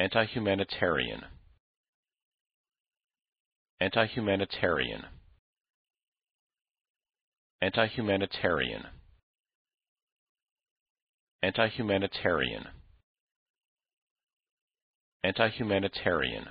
Anti-humanitarian Anti-humanitarian Anti-humanitarian Anti-humanitarian Anti-humanitarian